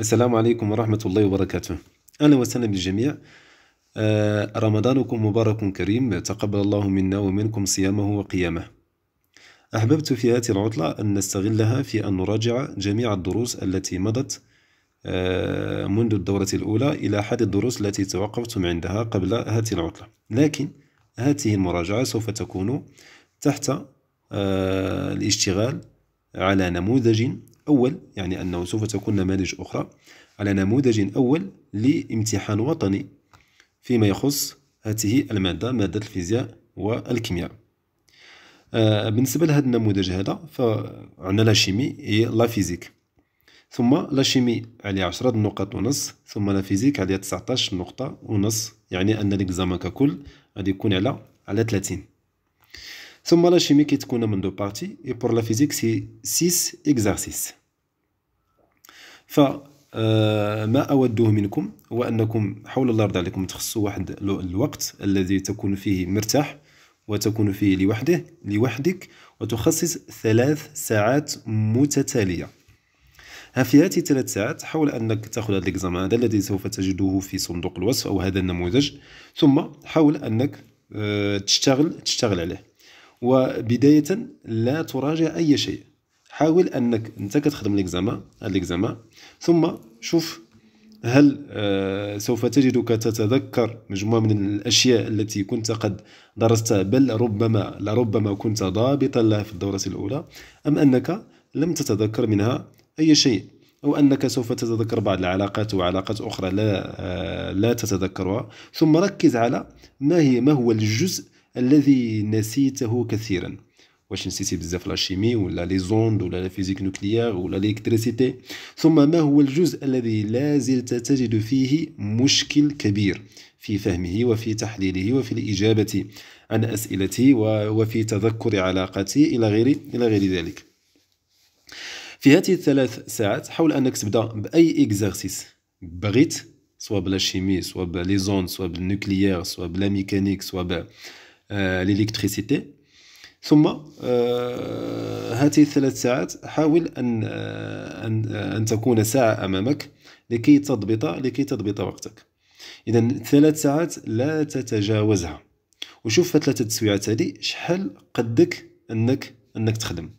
السلام عليكم ورحمة الله وبركاته أهلا وسهلا بالجميع آه، رمضانكم مبارك كريم تقبل الله منا ومنكم صيامه وقيامه أحببت في هذه العطلة أن نستغلها في أن نراجع جميع الدروس التي مضت آه، منذ الدورة الأولى إلى حد الدروس التي توقفتم عندها قبل هذه العطلة لكن هذه المراجعة سوف تكون تحت آه، الاشتغال على نموذج أول يعني أنه سوف تكون نماذج أخرى على نموذج أول لامتحان وطني فيما يخص هذه المادة مادة الفيزياء والكيمياء آه بالنسبة لهذا النموذج هذا فعندنا لا شيمي هي لا فيزيك ثم لا شيمي على عشرة نقط ونص ثم لا فيزيك عليها 19 نقطة ونص يعني أن الإكزامان ككل غادي يكون على على 30 ثم لا شيمي كتكون من دو بارتي اي بور لا فيزيك سي 6 اكزارسيس ف آه، ما أوده منكم هو أنكم حول الله يرضى عليكم تخصوا واحد الوقت الذي تكون فيه مرتاح وتكون فيه لوحده لوحدك وتخصص ثلاث ساعات متتالية في هذه الثلاث ساعات حاول أنك تأخذ هذا الإكزام هذا الذي سوف تجده في صندوق الوصف أو هذا النموذج ثم حاول أنك آه، تشتغل تشتغل عليه وبداية لا تراجع أي شيء حاول انك انت كتخدم ليكزاما ليكزاما ثم شوف هل آه، سوف تجدك تتذكر مجموعة من الأشياء التي كنت قد درستها بل ربما لربما كنت ضابطا لها في الدورة الأولى أم أنك لم تتذكر منها أي شيء أو أنك سوف تتذكر بعض العلاقات وعلاقات أخرى لا آه، لا تتذكرها ثم ركز على ما هي ما هو الجزء الذي نسيته كثيرا واش نسيتي بزاف لاشيمي ولا لي زوند ولا لا فيزيك نوكليير ولا ليكتريسيتي ثم ما هو الجزء الذي لا زلت تجد فيه مشكل كبير في فهمه وفي تحليله وفي الإجابة عن أسئلتي وفي تذكر علاقتي إلى غير إلى غير ذلك في هذه الثلاث ساعات حاول أنك تبدأ بأي إكزرسيس بغيت سواء بلا شيمي سواء بلي زون سواء بالنوكليير سواء بلا ميكانيك سواء بالالكتريسيتي آه، ثم آه، هاته الثلاث ساعات حاول أن آه، أن آه، أن تكون ساعة أمامك لكي تضبط لكي تضبط وقتك إذا ثلاث ساعات لا تتجاوزها وشوف في ثلاثة تسويعات هذه شحال قدك أنك أنك تخدم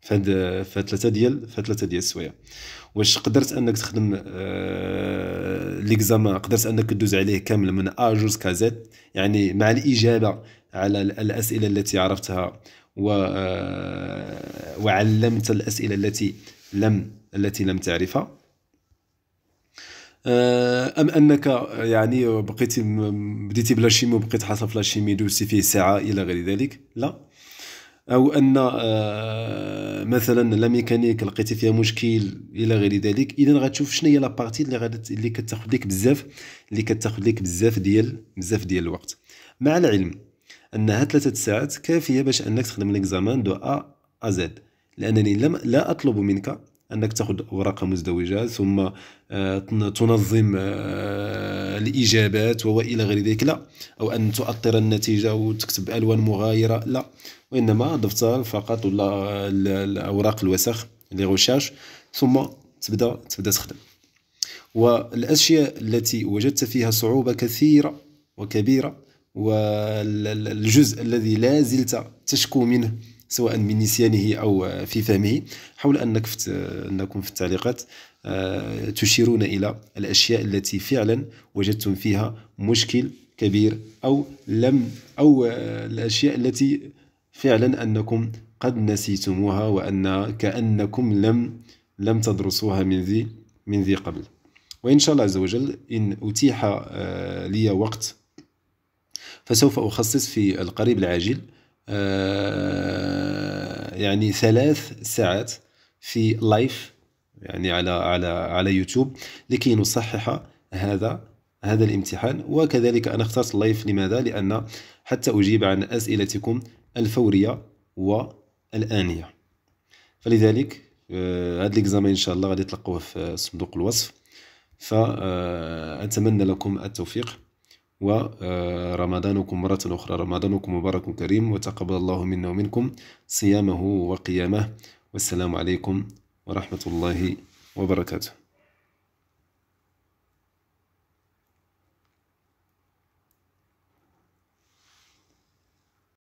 فهاد ثلاثة ديال ثلاثة ديال السوايع واش قدرت انك تخدم آه ليكزامان قدرت انك تدوز عليه كامل من ا جوز كازيت يعني مع الاجابه على الأسئلة التي عرفتها و آه، وعلمت الأسئلة التي لم التي لم تعرفها آه، ام انك يعني بقيت بديتي بلا شيمي وبقيت حاصل في لا شيمي دوزتي فيه ساعه الى غير ذلك لا او ان آه، مثلا لا ميكانيك لقيتي فيها مشكل الى غير ذلك اذا غتشوف شنو هي لا بارتي اللي غادي اللي كتاخذ لك بزاف اللي كتاخذ لك بزاف ديال بزاف ديال الوقت مع العلم انها ثلاثه ساعات كافيه باش انك تخدم ليكزامان دو ا ا زد لانني لم لا اطلب منك انك تاخذ اوراق مزدوجه ثم آه، تنظم آه، الاجابات والى غير ذلك لا او ان تؤطر النتيجه وتكتب الوان مغايره لا وانما دفتر فقط ولا الاوراق الوسخ لي غوشاش ثم تبدا تبدا تخدم والاشياء التي وجدت فيها صعوبه كثيره وكبيره والجزء الذي لا زلت تشكو منه سواء من نسيانه أو في فهمه حول أنك فت... أنكم في التعليقات آه، تشيرون إلى الأشياء التي فعلا وجدتم فيها مشكل كبير أو لم أو آه، الأشياء التي فعلا أنكم قد نسيتموها وأن كأنكم لم لم تدرسوها من ذي من ذي قبل وإن شاء الله عز وجل إن أتيح آه، لي وقت فسوف أخصص في القريب العاجل آه، يعني ثلاث ساعات في لايف يعني على على على يوتيوب لكي نصحح هذا هذا الامتحان وكذلك انا اخترت اللايف لماذا؟ لان حتى اجيب عن اسئلتكم الفوريه والانيه فلذلك آه، هذا الاكزامين ان شاء الله غادي تلقوه في صندوق الوصف فاتمنى لكم التوفيق ورمضانكم مرة أخرى رمضانكم مبارك كريم وتقبل الله منا ومنكم صيامه وقيامه والسلام عليكم ورحمة الله وبركاته